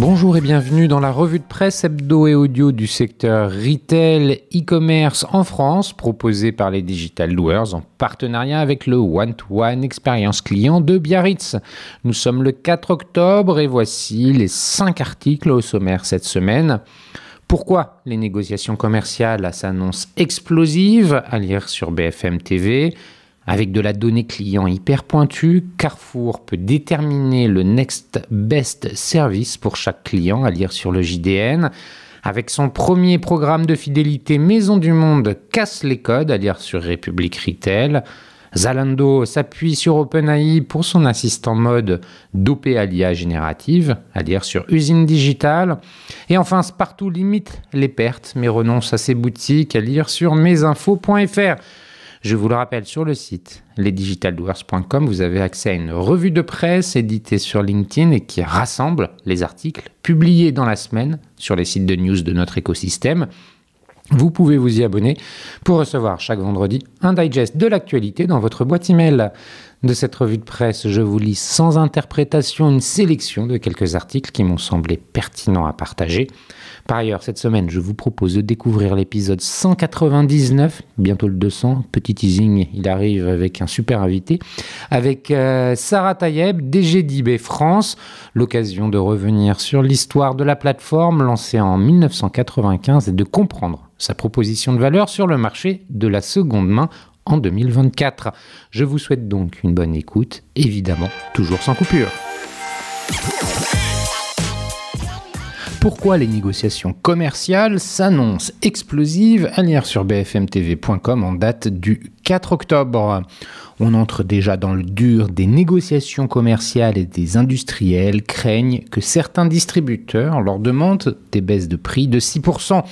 Bonjour et bienvenue dans la revue de presse hebdo et audio du secteur retail e-commerce en France proposée par les Digital Doers en partenariat avec le One to One Expérience Client de Biarritz. Nous sommes le 4 octobre et voici les 5 articles au sommaire cette semaine. Pourquoi les négociations commerciales s'annoncent explosives à lire sur BFM TV avec de la donnée client hyper pointue, Carrefour peut déterminer le next best service pour chaque client à lire sur le JDN. Avec son premier programme de fidélité Maison du Monde casse les codes à lire sur République Retail. Zalando s'appuie sur OpenAI pour son assistant mode d'OP à l'IA générative, à lire sur Usine Digitale. Et enfin, Spartoo limite les pertes mais renonce à ses boutiques, à lire sur mesinfos.fr. Je vous le rappelle, sur le site lesdigitaldoers.com, vous avez accès à une revue de presse éditée sur LinkedIn et qui rassemble les articles publiés dans la semaine sur les sites de news de notre écosystème. Vous pouvez vous y abonner pour recevoir chaque vendredi un digest de l'actualité dans votre boîte email. De cette revue de presse, je vous lis sans interprétation une sélection de quelques articles qui m'ont semblé pertinents à partager. Par ailleurs, cette semaine, je vous propose de découvrir l'épisode 199, bientôt le 200, petit teasing, il arrive avec un super invité, avec euh, Sarah Tayeb, DG d'IB France, l'occasion de revenir sur l'histoire de la plateforme lancée en 1995 et de comprendre sa proposition de valeur sur le marché de la seconde main en 2024. Je vous souhaite donc une bonne écoute, évidemment toujours sans coupure pourquoi les négociations commerciales s'annoncent explosives à lire sur bfmtv.com en date du 4 octobre. On entre déjà dans le dur des négociations commerciales et des industriels craignent que certains distributeurs leur demandent des baisses de prix de 6%.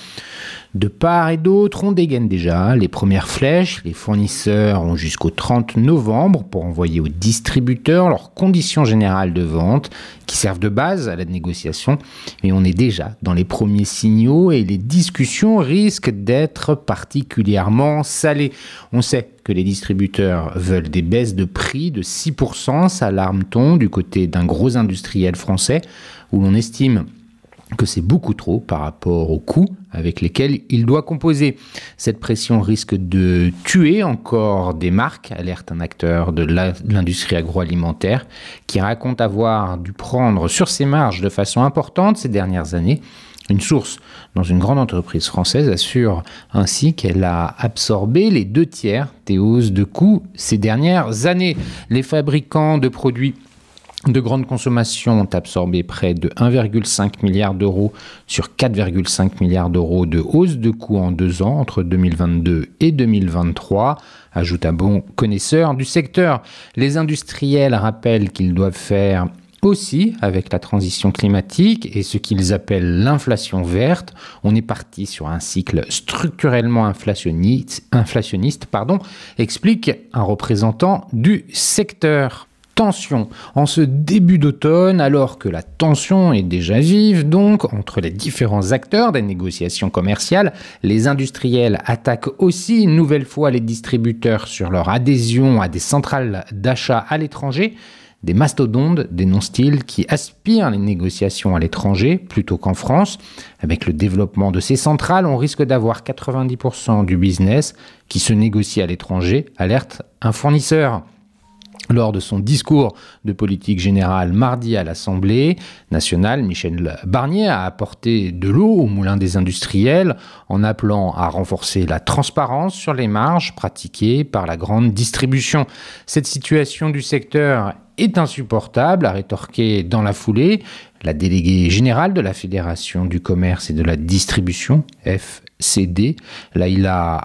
De part et d'autre, on dégaine déjà les premières flèches. Les fournisseurs ont jusqu'au 30 novembre pour envoyer aux distributeurs leurs conditions générales de vente qui servent de base à la négociation. Et on est déjà dans les premiers signaux et les discussions risquent d'être particulièrement salées. On sait que les distributeurs veulent des baisses de prix de 6%, s'alarme-t-on du côté d'un gros industriel français où l'on estime que c'est beaucoup trop par rapport aux coûts avec lesquels il doit composer. Cette pression risque de tuer encore des marques, alerte un acteur de l'industrie agroalimentaire qui raconte avoir dû prendre sur ses marges de façon importante ces dernières années. Une source dans une grande entreprise française assure ainsi qu'elle a absorbé les deux tiers des hausses de coûts ces dernières années. Les fabricants de produits de grandes consommation ont absorbé près de 1,5 milliard d'euros sur 4,5 milliards d'euros de hausse de coûts en deux ans entre 2022 et 2023, ajoute un bon connaisseur du secteur. Les industriels rappellent qu'ils doivent faire aussi avec la transition climatique et ce qu'ils appellent l'inflation verte. On est parti sur un cycle structurellement inflationniste, inflationniste pardon, explique un représentant du secteur tension en ce début d'automne, alors que la tension est déjà vive, donc entre les différents acteurs des négociations commerciales, les industriels attaquent aussi une nouvelle fois les distributeurs sur leur adhésion à des centrales d'achat à l'étranger. Des mastodontes dénoncent-ils qui aspirent les négociations à l'étranger plutôt qu'en France. Avec le développement de ces centrales, on risque d'avoir 90% du business qui se négocie à l'étranger, alerte un fournisseur. Lors de son discours de politique générale mardi à l'Assemblée nationale, Michel Barnier a apporté de l'eau au moulin des industriels en appelant à renforcer la transparence sur les marges pratiquées par la grande distribution. Cette situation du secteur est insupportable, a rétorqué dans la foulée la déléguée générale de la Fédération du commerce et de la distribution, FCD, Laila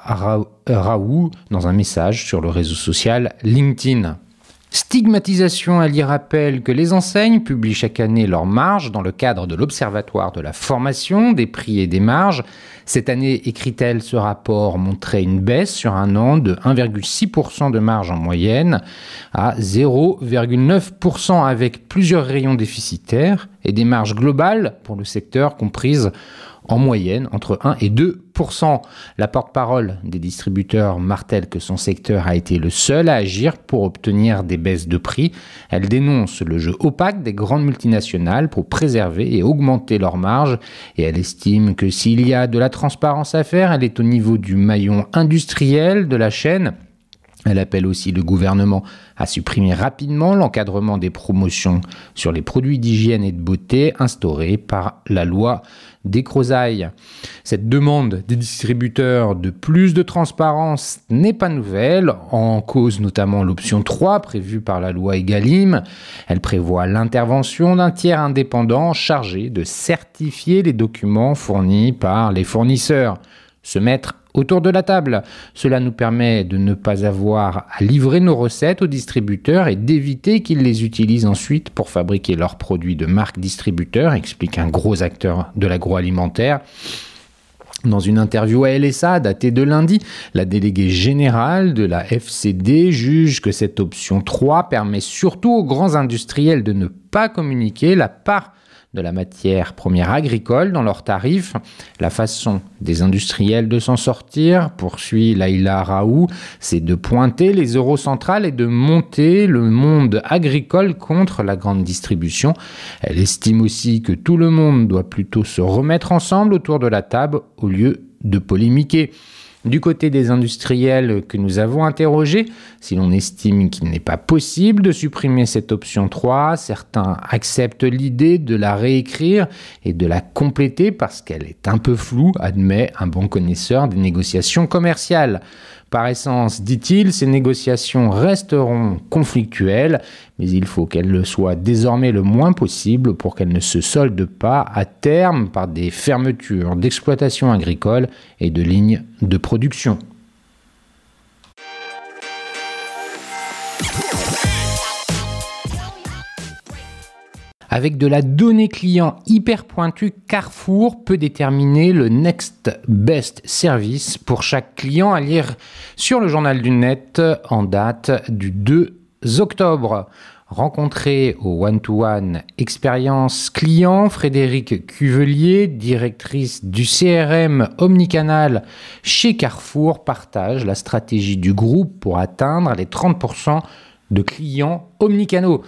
Raoult, dans un message sur le réseau social LinkedIn. Stigmatisation, elle y rappelle que les enseignes publient chaque année leurs marges dans le cadre de l'Observatoire de la formation des prix et des marges. Cette année, écrit-elle, ce rapport montrait une baisse sur un an de 1,6% de marge en moyenne à 0,9% avec plusieurs rayons déficitaires et des marges globales pour le secteur comprises en moyenne entre 1 et 2 La porte-parole des distributeurs martèle que son secteur a été le seul à agir pour obtenir des baisses de prix. Elle dénonce le jeu opaque des grandes multinationales pour préserver et augmenter leurs marges et elle estime que s'il y a de la transparence à faire, elle est au niveau du maillon industriel de la chaîne elle appelle aussi le gouvernement à supprimer rapidement l'encadrement des promotions sur les produits d'hygiène et de beauté instaurés par la loi des Crozailles. Cette demande des distributeurs de plus de transparence n'est pas nouvelle, en cause notamment l'option 3 prévue par la loi Egalim. Elle prévoit l'intervention d'un tiers indépendant chargé de certifier les documents fournis par les fournisseurs. Se mettre autour de la table. Cela nous permet de ne pas avoir à livrer nos recettes aux distributeurs et d'éviter qu'ils les utilisent ensuite pour fabriquer leurs produits de marque distributeur, explique un gros acteur de l'agroalimentaire. Dans une interview à LSA datée de lundi, la déléguée générale de la FCD juge que cette option 3 permet surtout aux grands industriels de ne pas communiquer la part de la matière première agricole dans leurs tarifs. La façon des industriels de s'en sortir, poursuit Laila Raoult, c'est de pointer les euros centrales et de monter le monde agricole contre la grande distribution. Elle estime aussi que tout le monde doit plutôt se remettre ensemble autour de la table au lieu de polémiquer. Du côté des industriels que nous avons interrogés, si l'on estime qu'il n'est pas possible de supprimer cette option 3, certains acceptent l'idée de la réécrire et de la compléter parce qu'elle est un peu floue, admet un bon connaisseur des négociations commerciales. Par essence, dit-il, ces négociations resteront conflictuelles, mais il faut qu'elles le soient désormais le moins possible pour qu'elles ne se soldent pas à terme par des fermetures d'exploitations agricoles et de lignes de production. Avec de la donnée client hyper pointue, Carrefour peut déterminer le next best service pour chaque client à lire sur le journal du net en date du 2 octobre. Rencontré au one-to-one expérience client, Frédéric Cuvelier, directrice du CRM omnicanal chez Carrefour, partage la stratégie du groupe pour atteindre les 30% de clients omnicanaux.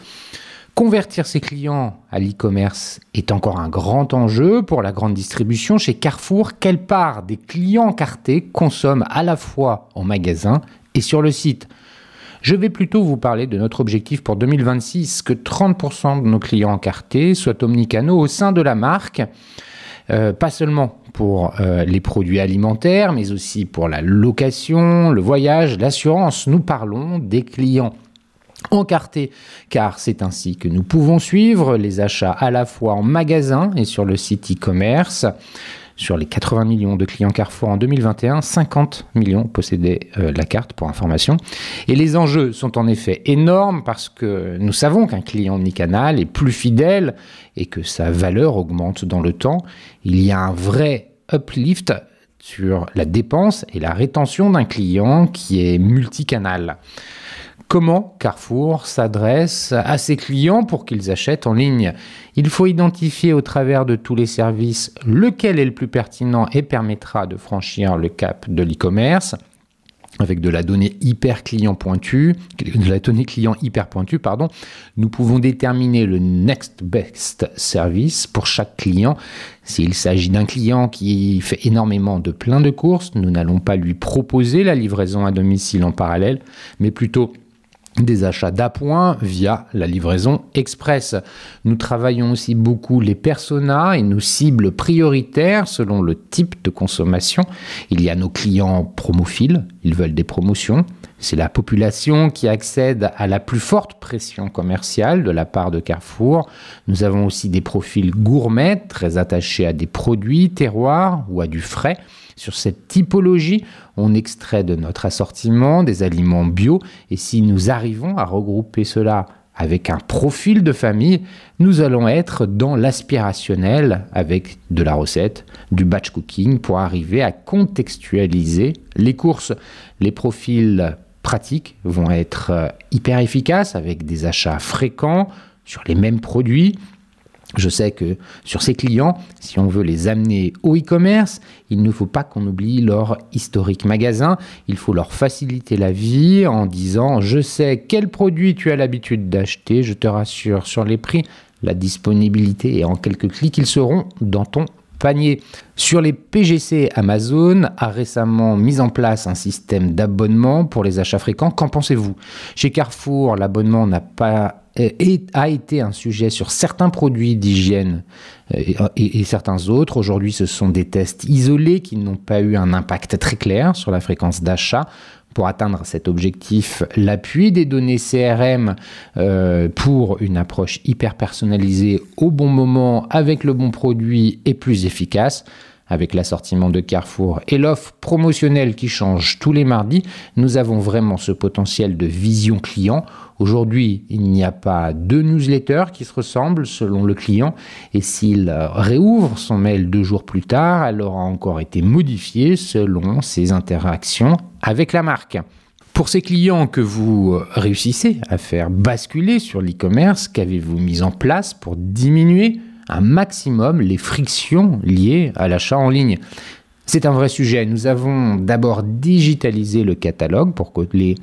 Convertir ses clients à l'e-commerce est encore un grand enjeu pour la grande distribution. Chez Carrefour, quelle part des clients cartés consomment à la fois en magasin et sur le site Je vais plutôt vous parler de notre objectif pour 2026, que 30% de nos clients cartés soient omnicanaux au sein de la marque. Euh, pas seulement pour euh, les produits alimentaires, mais aussi pour la location, le voyage, l'assurance. Nous parlons des clients encarté, car c'est ainsi que nous pouvons suivre les achats à la fois en magasin et sur le site e-commerce. Sur les 80 millions de clients Carrefour en 2021, 50 millions possédaient euh, la carte pour information. Et les enjeux sont en effet énormes parce que nous savons qu'un client omnicanal est plus fidèle et que sa valeur augmente dans le temps. Il y a un vrai uplift sur la dépense et la rétention d'un client qui est multicanal. Comment Carrefour s'adresse à ses clients pour qu'ils achètent en ligne Il faut identifier au travers de tous les services lequel est le plus pertinent et permettra de franchir le cap de l'e-commerce avec de la donnée hyper client pointue, client hyper pointue, pardon, nous pouvons déterminer le next best service pour chaque client. S'il s'agit d'un client qui fait énormément de plein de courses, nous n'allons pas lui proposer la livraison à domicile en parallèle, mais plutôt des achats d'appoint via la livraison express. Nous travaillons aussi beaucoup les personas et nos cibles prioritaires selon le type de consommation. Il y a nos clients promophiles, ils veulent des promotions. C'est la population qui accède à la plus forte pression commerciale de la part de Carrefour. Nous avons aussi des profils gourmets, très attachés à des produits terroirs ou à du frais. Sur cette typologie, on extrait de notre assortiment des aliments bio et si nous arrivons à regrouper cela avec un profil de famille, nous allons être dans l'aspirationnel avec de la recette, du batch cooking pour arriver à contextualiser les courses. Les profils pratiques vont être euh, hyper efficaces avec des achats fréquents sur les mêmes produits, je sais que sur ces clients, si on veut les amener au e-commerce, il ne faut pas qu'on oublie leur historique magasin. Il faut leur faciliter la vie en disant Je sais quel produit tu as l'habitude d'acheter, je te rassure sur les prix, la disponibilité et en quelques clics, ils seront dans ton panier sur les PGC, Amazon a récemment mis en place un système d'abonnement pour les achats fréquents. Qu'en pensez-vous Chez Carrefour, l'abonnement n'a pas euh, a été un sujet sur certains produits d'hygiène euh, et, certains autres. Aujourd'hui, ce sont des tests isolés qui n'ont pas eu un impact très clair sur la fréquence d'achat pour atteindre cet objectif l'appui des données CRM euh, pour une approche hyper personnalisée au bon moment avec le bon produit est plus efficace. Avec l'assortiment de Carrefour et l'offre promotionnelle qui change tous les mardis, nous avons vraiment ce potentiel de vision client. Aujourd'hui, il n'y a pas deux newsletters qui se ressemblent selon le client et s'il réouvre son mail deux jours plus tard, elle aura encore été modifiée selon ses interactions avec la marque. Pour ces clients que vous réussissez à faire basculer sur l'e-commerce, qu'avez-vous mis en place pour diminuer un maximum les frictions liées à l'achat en ligne. C'est un vrai sujet. Nous avons d'abord digitalisé le catalogue pour coller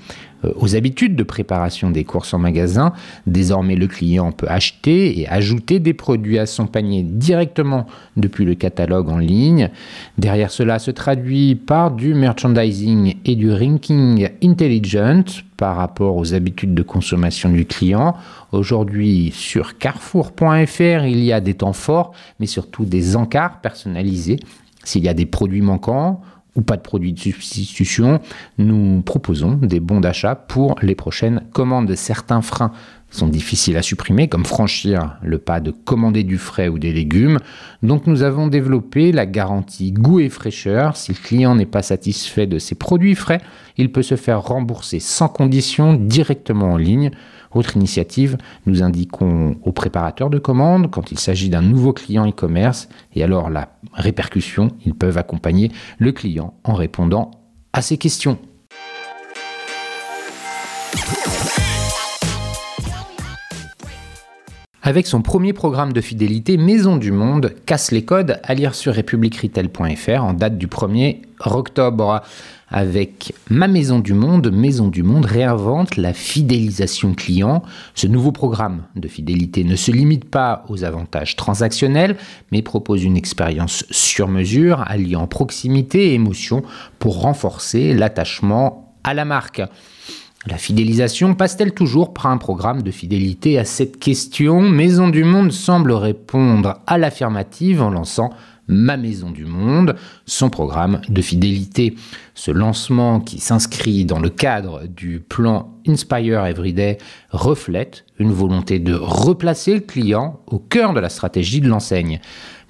euh, aux habitudes de préparation des courses en magasin. Désormais, le client peut acheter et ajouter des produits à son panier directement depuis le catalogue en ligne. Derrière cela se traduit par du merchandising et du ranking intelligent par rapport aux habitudes de consommation du client. Aujourd'hui, sur carrefour.fr, il y a des temps forts, mais surtout des encarts personnalisés s'il y a des produits manquants ou pas de produits de substitution, nous proposons des bons d'achat pour les prochaines commandes. Certains freins sont difficiles à supprimer, comme franchir le pas de commander du frais ou des légumes. Donc nous avons développé la garantie goût et fraîcheur. Si le client n'est pas satisfait de ses produits frais, il peut se faire rembourser sans condition directement en ligne. Autre initiative, nous indiquons aux préparateurs de commandes quand il s'agit d'un nouveau client e-commerce et alors la répercussion, ils peuvent accompagner le client en répondant à ses questions. avec son premier programme de fidélité Maison du Monde, Casse les codes, à lire sur republicretail.fr en date du 1er octobre. Avec Ma Maison du Monde, Maison du Monde réinvente la fidélisation client. Ce nouveau programme de fidélité ne se limite pas aux avantages transactionnels, mais propose une expérience sur mesure, alliant proximité et émotion pour renforcer l'attachement à la marque. La fidélisation passe-t-elle toujours par un programme de fidélité à cette question Maison du Monde semble répondre à l'affirmative en lançant Ma Maison du Monde, son programme de fidélité. Ce lancement qui s'inscrit dans le cadre du plan Inspire Everyday reflète une volonté de replacer le client au cœur de la stratégie de l'enseigne.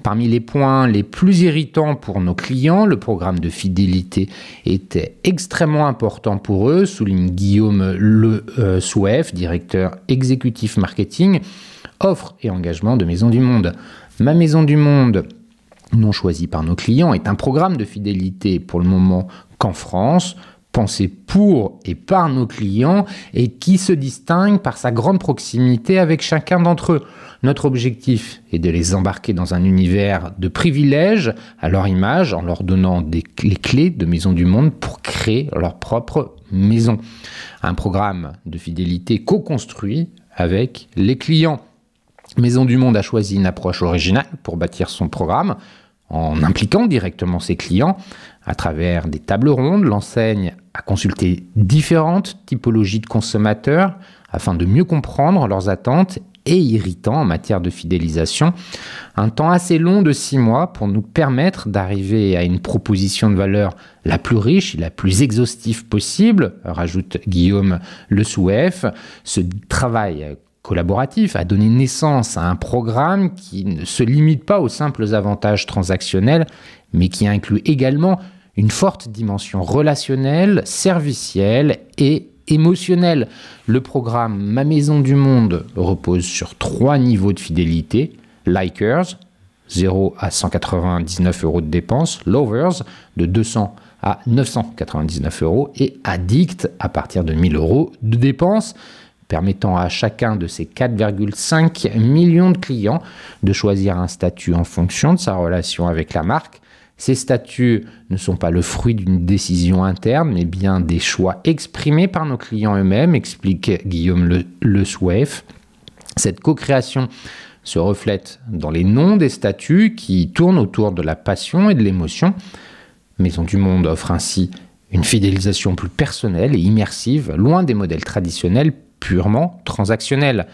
Parmi les points les plus irritants pour nos clients, le programme de fidélité était extrêmement important pour eux, souligne Guillaume Le euh, Souef, directeur exécutif marketing, offre et engagement de Maison du Monde. Ma Maison du Monde, non choisie par nos clients, est un programme de fidélité pour le moment qu'en France, pensée pour et par nos clients et qui se distingue par sa grande proximité avec chacun d'entre eux. Notre objectif est de les embarquer dans un univers de privilèges à leur image en leur donnant les clés de Maison du Monde pour créer leur propre maison. Un programme de fidélité co-construit avec les clients. Maison du Monde a choisi une approche originale pour bâtir son programme en impliquant directement ses clients à travers des tables rondes. L'enseigne a consulté différentes typologies de consommateurs afin de mieux comprendre leurs attentes et irritants en matière de fidélisation. Un temps assez long de six mois pour nous permettre d'arriver à une proposition de valeur la plus riche et la plus exhaustive possible, rajoute Guillaume Le Souef. Ce travail collaboratif a donné naissance à un programme qui ne se limite pas aux simples avantages transactionnels, mais qui inclut également une forte dimension relationnelle, servicielle et émotionnelle. Le programme Ma Maison du Monde repose sur trois niveaux de fidélité. Likers, 0 à 199 euros de dépenses, Lovers, de 200 à 999 euros, et Addict, à partir de 1000 euros de dépenses permettant à chacun de ses 4,5 millions de clients de choisir un statut en fonction de sa relation avec la marque. Ces statuts ne sont pas le fruit d'une décision interne, mais bien des choix exprimés par nos clients eux-mêmes, explique Guillaume Le, le Souef. Cette co-création se reflète dans les noms des statuts qui tournent autour de la passion et de l'émotion. Maison du Monde offre ainsi une fidélisation plus personnelle et immersive, loin des modèles traditionnels purement transactionnel,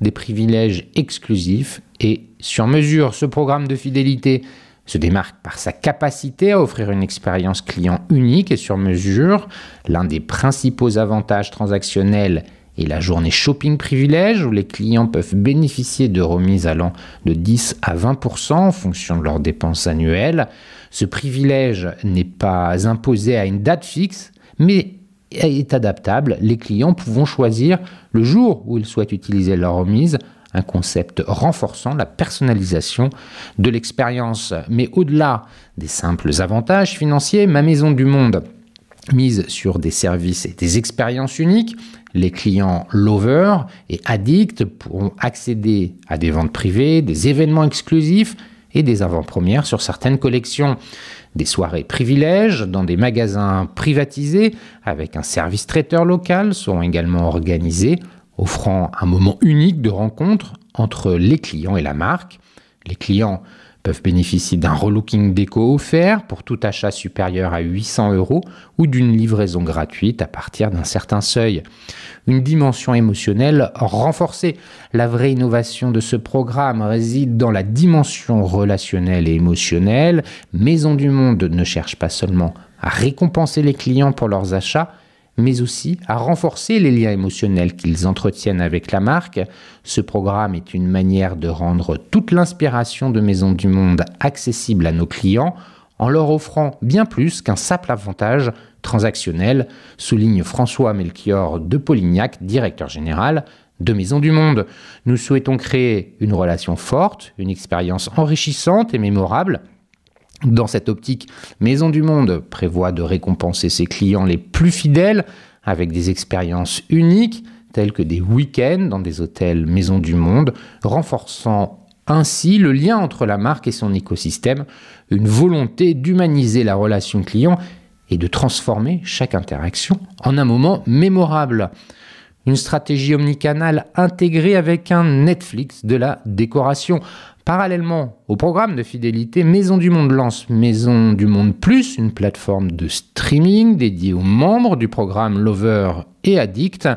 des privilèges exclusifs et sur mesure. Ce programme de fidélité se démarque par sa capacité à offrir une expérience client unique et sur mesure. L'un des principaux avantages transactionnels est la journée shopping privilège où les clients peuvent bénéficier de remises allant de 10 à 20% en fonction de leurs dépenses annuelles. Ce privilège n'est pas imposé à une date fixe, mais est adaptable, les clients pouvant choisir le jour où ils souhaitent utiliser leur remise, un concept renforçant la personnalisation de l'expérience. Mais au-delà des simples avantages financiers, Ma Maison du Monde mise sur des services et des expériences uniques. Les clients lovers et addicts pourront accéder à des ventes privées, des événements exclusifs et des avant-premières sur certaines collections. Des soirées privilèges dans des magasins privatisés avec un service traiteur local sont également organisées, offrant un moment unique de rencontre entre les clients et la marque. Les clients peuvent bénéficier d'un relooking déco offert pour tout achat supérieur à 800 euros ou d'une livraison gratuite à partir d'un certain seuil. Une dimension émotionnelle renforcée. La vraie innovation de ce programme réside dans la dimension relationnelle et émotionnelle. Maison du Monde ne cherche pas seulement à récompenser les clients pour leurs achats, mais aussi à renforcer les liens émotionnels qu'ils entretiennent avec la marque. Ce programme est une manière de rendre toute l'inspiration de Maison du Monde accessible à nos clients en leur offrant bien plus qu'un simple avantage transactionnel, souligne François Melchior de Polignac, directeur général de Maison du Monde. Nous souhaitons créer une relation forte, une expérience enrichissante et mémorable dans cette optique, Maison du Monde prévoit de récompenser ses clients les plus fidèles avec des expériences uniques telles que des week-ends dans des hôtels Maison du Monde, renforçant ainsi le lien entre la marque et son écosystème, une volonté d'humaniser la relation client et de transformer chaque interaction en un moment mémorable. Une stratégie omnicanale intégrée avec un Netflix de la décoration, Parallèlement au programme de fidélité, Maison du Monde lance Maison du Monde Plus, une plateforme de streaming dédiée aux membres du programme Lover et Addict.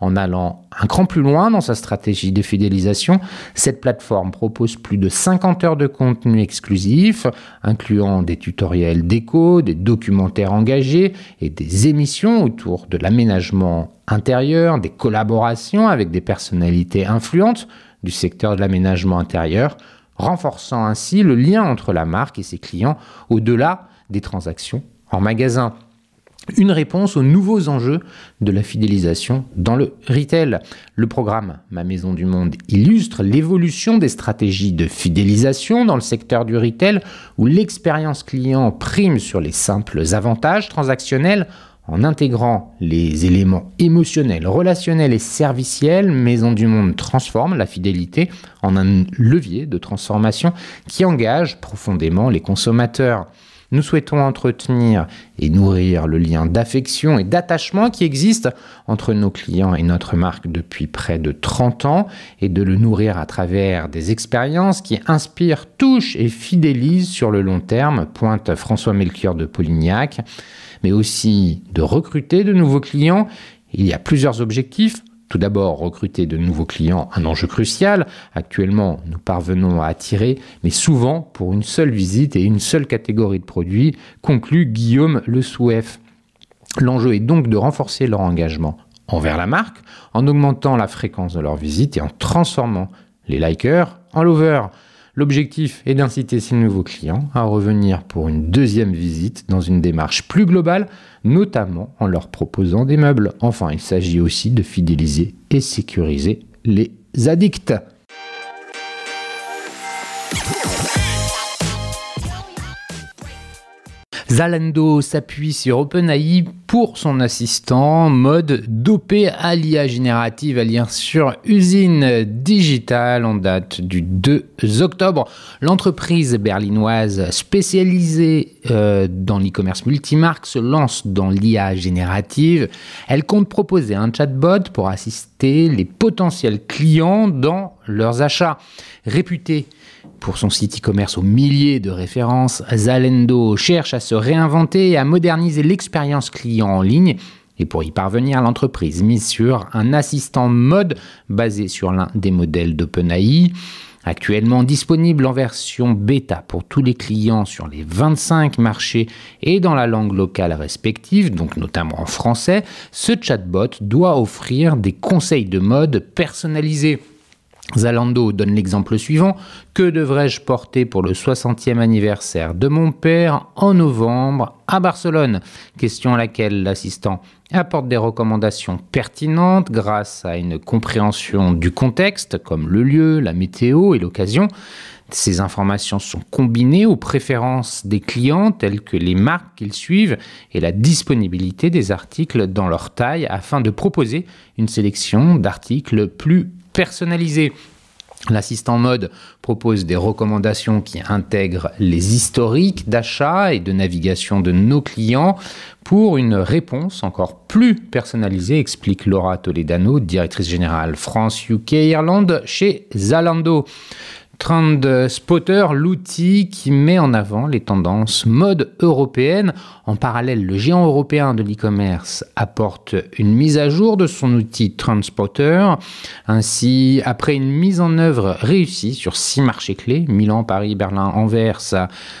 En allant un cran plus loin dans sa stratégie de fidélisation, cette plateforme propose plus de 50 heures de contenu exclusif, incluant des tutoriels déco, des documentaires engagés et des émissions autour de l'aménagement intérieur, des collaborations avec des personnalités influentes du secteur de l'aménagement intérieur, renforçant ainsi le lien entre la marque et ses clients au-delà des transactions en magasin. Une réponse aux nouveaux enjeux de la fidélisation dans le retail. Le programme Ma Maison du Monde illustre l'évolution des stratégies de fidélisation dans le secteur du retail où l'expérience client prime sur les simples avantages transactionnels en intégrant les éléments émotionnels, relationnels et serviciels, Maison du Monde transforme la fidélité en un levier de transformation qui engage profondément les consommateurs. Nous souhaitons entretenir et nourrir le lien d'affection et d'attachement qui existe entre nos clients et notre marque depuis près de 30 ans et de le nourrir à travers des expériences qui inspirent, touchent et fidélisent sur le long terme, pointe François Melchior de Polignac, mais aussi de recruter de nouveaux clients. Il y a plusieurs objectifs tout d'abord, recruter de nouveaux clients, un enjeu crucial. Actuellement, nous parvenons à attirer, mais souvent pour une seule visite et une seule catégorie de produits, conclut Guillaume Le Souef. L'enjeu est donc de renforcer leur engagement envers la marque en augmentant la fréquence de leurs visites et en transformant les likers en lovers. L'objectif est d'inciter ces nouveaux clients à revenir pour une deuxième visite dans une démarche plus globale, notamment en leur proposant des meubles. Enfin, il s'agit aussi de fidéliser et sécuriser les addicts. Zalando s'appuie sur OpenAI pour son assistant mode dopé à l'IA générative à sur usine digitale en date du 2 octobre. L'entreprise berlinoise spécialisée euh, dans l'e-commerce multimarque se lance dans l'IA générative. Elle compte proposer un chatbot pour assister les potentiels clients dans leurs achats. Réputée pour son site e-commerce aux milliers de références, Zalendo cherche à se réinventer et à moderniser l'expérience client en ligne. Et pour y parvenir, l'entreprise mise sur un assistant mode basé sur l'un des modèles d'OpenAI. Actuellement disponible en version bêta pour tous les clients sur les 25 marchés et dans la langue locale respective, donc notamment en français, ce chatbot doit offrir des conseils de mode personnalisés Zalando donne l'exemple suivant. Que devrais-je porter pour le 60e anniversaire de mon père en novembre à Barcelone Question à laquelle l'assistant apporte des recommandations pertinentes grâce à une compréhension du contexte, comme le lieu, la météo et l'occasion. Ces informations sont combinées aux préférences des clients telles que les marques qu'ils suivent et la disponibilité des articles dans leur taille afin de proposer une sélection d'articles plus personnalisé. L'assistant mode propose des recommandations qui intègrent les historiques d'achat et de navigation de nos clients pour une réponse encore plus personnalisée, explique Laura Toledano, directrice générale France, UK, Irlande chez Zalando. Trend Spotter, l'outil qui met en avant les tendances mode européennes. En parallèle, le géant européen de l'e-commerce apporte une mise à jour de son outil Trend Ainsi, après une mise en œuvre réussie sur six marchés clés, Milan, Paris, Berlin, Anvers,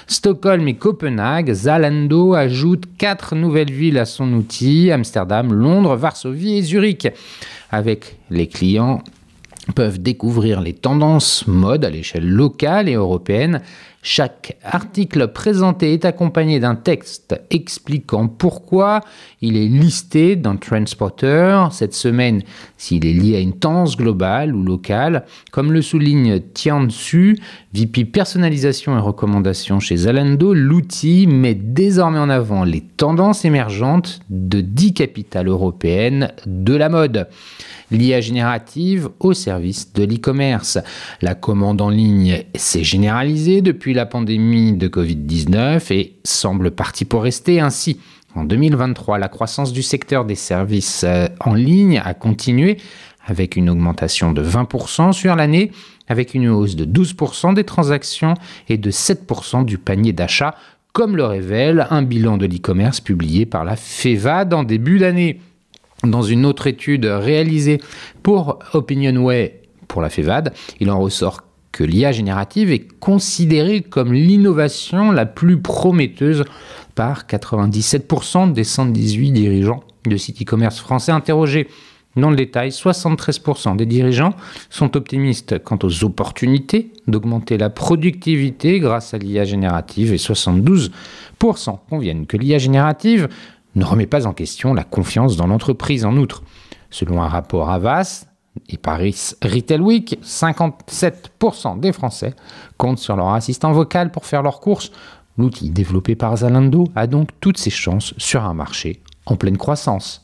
Stockholm et Copenhague, Zalando ajoute quatre nouvelles villes à son outil, Amsterdam, Londres, Varsovie et Zurich, avec les clients peuvent découvrir les tendances mode à l'échelle locale et européenne chaque article présenté est accompagné d'un texte expliquant pourquoi il est listé dans Transporter cette semaine s'il est lié à une tendance globale ou locale. Comme le souligne Su, VP personnalisation et recommandation chez Zalando, l'outil met désormais en avant les tendances émergentes de 10 capitales européennes de la mode. L'IA générative au service de l'e-commerce. La commande en ligne s'est généralisée depuis la pandémie de Covid-19 et semble parti pour rester ainsi. En 2023, la croissance du secteur des services euh, en ligne a continué avec une augmentation de 20% sur l'année, avec une hausse de 12% des transactions et de 7% du panier d'achat, comme le révèle un bilan de l'e-commerce publié par la FEVAD en début d'année. Dans une autre étude réalisée pour OpinionWay pour la FEVAD, il en ressort que l'IA générative est considérée comme l'innovation la plus prometteuse par 97% des 118 dirigeants de City commerce français interrogés. Dans le détail, 73% des dirigeants sont optimistes quant aux opportunités d'augmenter la productivité grâce à l'IA générative et 72% conviennent que l'IA générative ne remet pas en question la confiance dans l'entreprise en outre. Selon un rapport Avas, et Paris Retail Week, 57% des Français comptent sur leur assistant vocal pour faire leurs courses. L'outil développé par Zalando a donc toutes ses chances sur un marché en pleine croissance.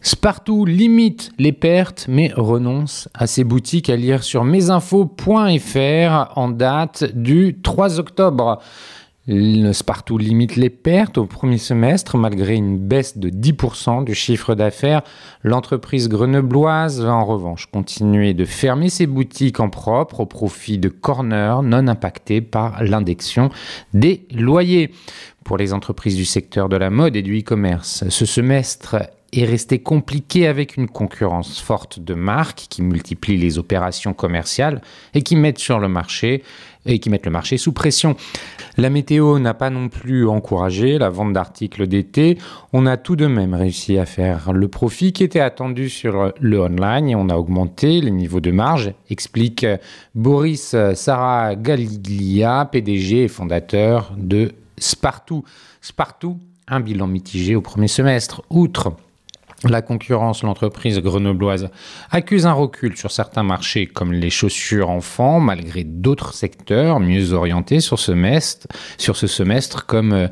Spartoo limite les pertes mais renonce à ses boutiques à lire sur mesinfos.fr en date du 3 octobre. Le Spartoo limite les pertes au premier semestre malgré une baisse de 10% du chiffre d'affaires. L'entreprise grenobloise va en revanche continuer de fermer ses boutiques en propre au profit de corners non impactés par l'indexion des loyers. Pour les entreprises du secteur de la mode et du e-commerce, ce semestre est resté compliqué avec une concurrence forte de marques qui multiplient les opérations commerciales et qui mettent sur le marché et qui mettent le marché sous pression. La météo n'a pas non plus encouragé la vente d'articles d'été. On a tout de même réussi à faire le profit qui était attendu sur le online on a augmenté les niveaux de marge, explique Boris Sarah Galiglia, PDG et fondateur de Spartoo. Spartoo, un bilan mitigé au premier semestre. Outre la concurrence, l'entreprise grenobloise accuse un recul sur certains marchés comme les chaussures enfants, malgré d'autres secteurs mieux orientés sur, ce semestre comme euh,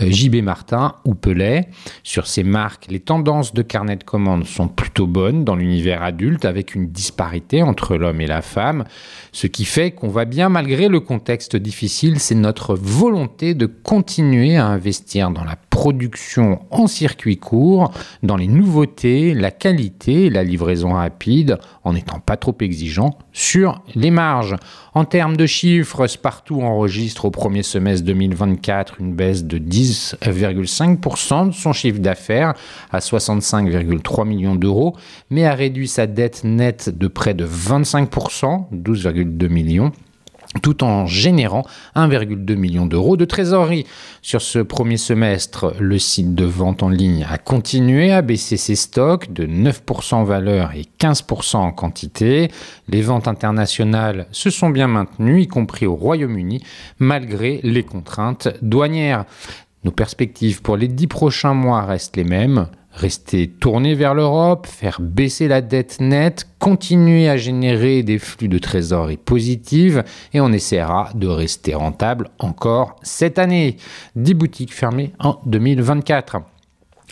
JB Martin ou Pelé. Sur ces marques, les tendances de carnet de commandes sont plutôt bonnes dans l'univers adulte avec une disparité entre l'homme et la femme, ce qui fait qu'on va bien malgré le contexte difficile, c'est notre volonté de continuer à investir dans la production en circuit court, dans les nouveautés, la qualité, la livraison rapide, en n'étant pas trop exigeant sur les marges. En termes de chiffres, Spartoo enregistre au premier semestre 2024 une baisse de 10,5% de son chiffre d'affaires à 65,3 millions d'euros, mais a réduit sa dette nette de près de 25%, 12,2 millions tout en générant 1,2 million d'euros de trésorerie. Sur ce premier semestre, le site de vente en ligne a continué à baisser ses stocks de 9% en valeur et 15% en quantité. Les ventes internationales se sont bien maintenues, y compris au Royaume-Uni, malgré les contraintes douanières. Nos perspectives pour les 10 prochains mois restent les mêmes rester tourné vers l'Europe, faire baisser la dette nette, continuer à générer des flux de trésorerie positifs, et on essaiera de rester rentable encore cette année. 10 boutiques fermées en 2024.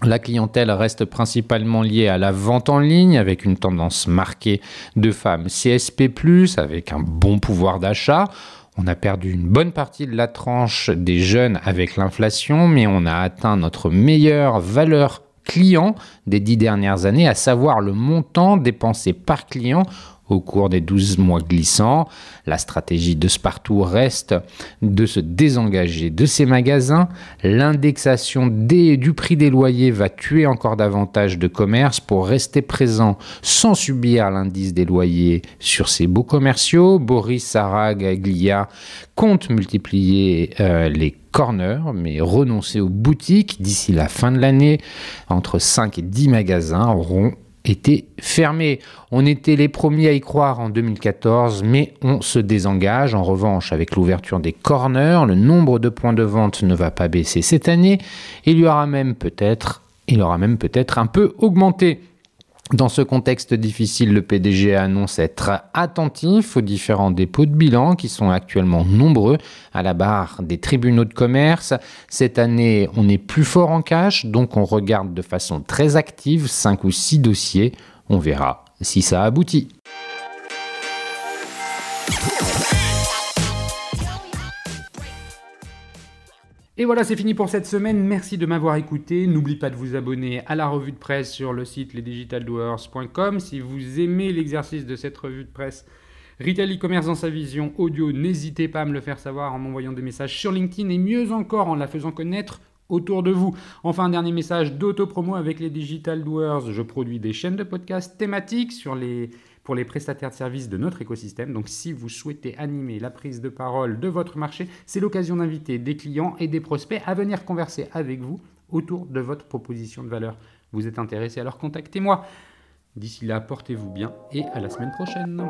La clientèle reste principalement liée à la vente en ligne avec une tendance marquée de femmes CSP ⁇ avec un bon pouvoir d'achat. On a perdu une bonne partie de la tranche des jeunes avec l'inflation, mais on a atteint notre meilleure valeur clients des dix dernières années, à savoir le montant dépensé par client au cours des 12 mois glissants. La stratégie de Spartoo reste de se désengager de ses magasins. L'indexation du prix des loyers va tuer encore davantage de commerces pour rester présent sans subir l'indice des loyers sur ses beaux commerciaux. Boris Saragaglia compte multiplier euh, les corners mais renoncer aux boutiques d'ici la fin de l'année. Entre 5 et 10 magasins auront était fermé. On était les premiers à y croire en 2014, mais on se désengage. En revanche, avec l'ouverture des corners, le nombre de points de vente ne va pas baisser cette année. Il y aura même peut-être, il aura même peut-être un peu augmenté. Dans ce contexte difficile, le PDG annonce être attentif aux différents dépôts de bilan qui sont actuellement nombreux à la barre des tribunaux de commerce. Cette année, on est plus fort en cash, donc on regarde de façon très active 5 ou 6 dossiers. On verra si ça aboutit. Et voilà, c'est fini pour cette semaine. Merci de m'avoir écouté. N'oublie pas de vous abonner à la revue de presse sur le site lesdigitaldoers.com. Si vous aimez l'exercice de cette revue de presse, Retail e-commerce dans sa vision audio, n'hésitez pas à me le faire savoir en m'envoyant des messages sur LinkedIn et mieux encore en la faisant connaître autour de vous. Enfin, un dernier message dauto avec les Digital Doers. Je produis des chaînes de podcasts thématiques sur les les prestataires de services de notre écosystème. Donc si vous souhaitez animer la prise de parole de votre marché, c'est l'occasion d'inviter des clients et des prospects à venir converser avec vous autour de votre proposition de valeur. Vous êtes intéressé, alors contactez-moi. D'ici là, portez-vous bien et à la semaine prochaine.